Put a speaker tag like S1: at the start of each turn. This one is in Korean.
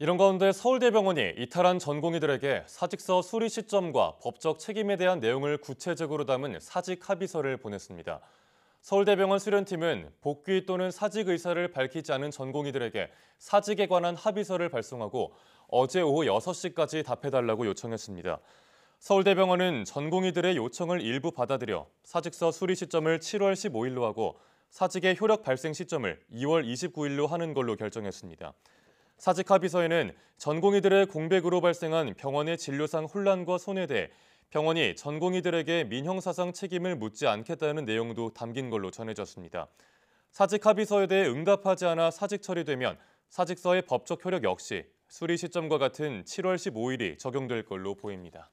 S1: 이런 가운데 서울대병원이 이탈한 전공의들에게 사직서 수리 시점과 법적 책임에 대한 내용을 구체적으로 담은 사직 합의서를 보냈습니다. 서울대병원 수련팀은 복귀 또는 사직 의사를 밝히지 않은 전공의들에게 사직에 관한 합의서를 발송하고 어제 오후 6시까지 답해달라고 요청했습니다. 서울대병원은 전공의들의 요청을 일부 받아들여 사직서 수리 시점을 7월 15일로 하고 사직의 효력 발생 시점을 2월 29일로 하는 걸로 결정했습니다. 사직 합의서에는 전공의들의 공백으로 발생한 병원의 진료상 혼란과 손해대 해 병원이 전공의들에게 민형사상 책임을 묻지 않겠다는 내용도 담긴 걸로 전해졌습니다. 사직 합의서에 대해 응답하지 않아 사직 처리되면 사직서의 법적 효력 역시 수리 시점과 같은 7월 15일이 적용될 걸로 보입니다.